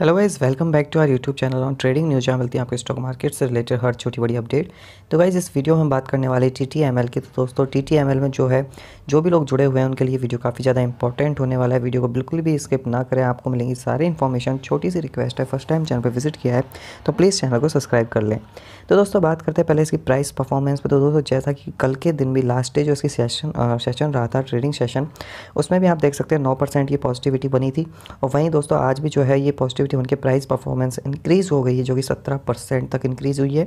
hello guys welcome back to our YouTube channel on trading news जहाँ मिलती है आपको स्टॉक मार्केट से रिलेटेड हर छोटी बड़ी अपडेट तो गाइज़ इस वीडियो में हम बात करने वाले टी टी एम एल की तो दोस्तों टी टी एम एल में जो है जो भी लोग जुड़े हुए हैं उनके लिए वीडियो काफ़ी ज़्यादा इंपॉर्टेंट होने वाला है वीडियो को बिल्कुल भी स्किप ना करें आपको मिलेंगी सारी इन्फॉर्मेशन छोटी सी रिक्वेस्ट है फर्स्ट टाइम चैनल पर विजिट किया है तो प्लीज़ चैनल को सब्सक्राइब कर लें तो दोस्तों बात करते हैं पहले इसकी प्राइस परफॉर्मेंस पर तो दोस्तों जैसा कि कल के दिन भी लास्ट डे जो इसकी सेशन सेशन रहा था ट्रेडिंग सेशन उसमें भी आप देख सकते हैं नौ परसेंट ये पॉजिटिविटी बनी थी और वहीं दोस्तों आज भी जो है ये पॉजिटिव एक्टिविटी उनके प्राइस परफॉर्मेंस इंक्रीज़ हो गई है जो कि सत्रह परसेंट तक इंक्रीज़ हुई है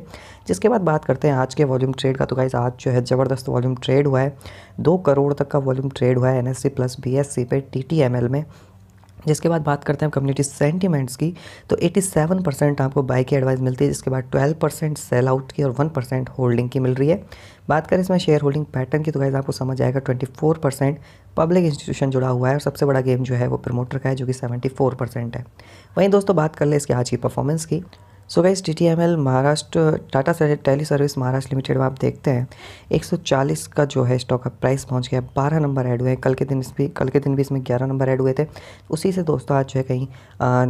जिसके बाद बात करते हैं आज के वॉल्यूम ट्रेड का तो गाइज आज जो है ज़बरदस्त वॉल्यूम ट्रेड हुआ है दो करोड़ तक का वॉल्यूम ट्रेड हुआ है एन प्लस बी पे टी में जिसके बाद बात करते हैं कम्युनिटी सेंटीमेंट्स की तो 87 परसेंट आपको बाई की एडवाइस मिलती है जिसके बाद 12 परसेंट सेल आउट की और 1 परसेंट होल्डिंग की मिल रही है बात करें इसमें शेयर होल्डिंग पैटर्न की तो गाइज आपको समझ आएगा 24 परसेंट पब्लिक इंस्टीट्यूशन जुड़ा हुआ है और सबसे बड़ा गेम जो है वो प्रमोटर का है जो कि सेवेंटी परसेंट है वहीं दोस्तों बात कर ले इसके आज की परफॉर्मेंस की so guys T T M L Maharashtra Tata tele service Maharashtra limited में आप देखते हैं 140 का जो है स्टॉक का प्राइस पहुंच गया बारह नंबर ऐड हुए हैं कल के दिन भी कल के दिन भी इसमें ग्यारह नंबर ऐड हुए थे उसी से दोस्तों आज जो है कहीं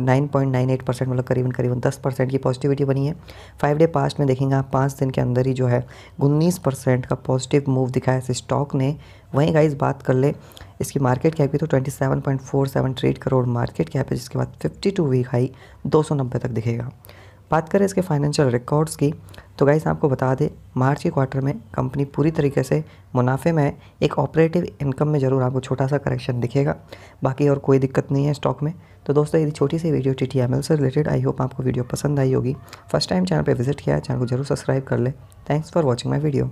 nine point nine eight percent मतलब करीबन करीबन दस परसेंट की पॉजिटिविटी बनी है फाइव डे पास्ट में देखेंगे आप पाँच दिन के अंदर ही जो है उन्नीस परसेंट का पॉजिटिव मूव दिखाया इस स्टॉक ने वहीं गाइज बात कर ले इसकी मार्केट कैप भी तो 27.47 ट्रेड करोड़ मार्केट कैप है जिसके बाद 52 वीक हाई 290 तक दिखेगा बात करें इसके फाइनेंशियल रिकॉर्ड्स की तो गाइस आपको बता दें मार्च के क्वार्टर में कंपनी पूरी तरीके से मुनाफे में है एक ऑपरेटिव इनकम में ज़रूर आपको छोटा सा करेक्शन दिखेगा बाकी और कोई दिक्कत नहीं है स्टॉक में तो दोस्तों यदि छोटी सी video T T M L से रिलेटेड आई होप आपको वीडियो पसंद आई होगी फर्स्ट टाइम चैनल पर विजिट किया है चैनल को जरूर सब्सक्राइब कर ले thanks for watching my video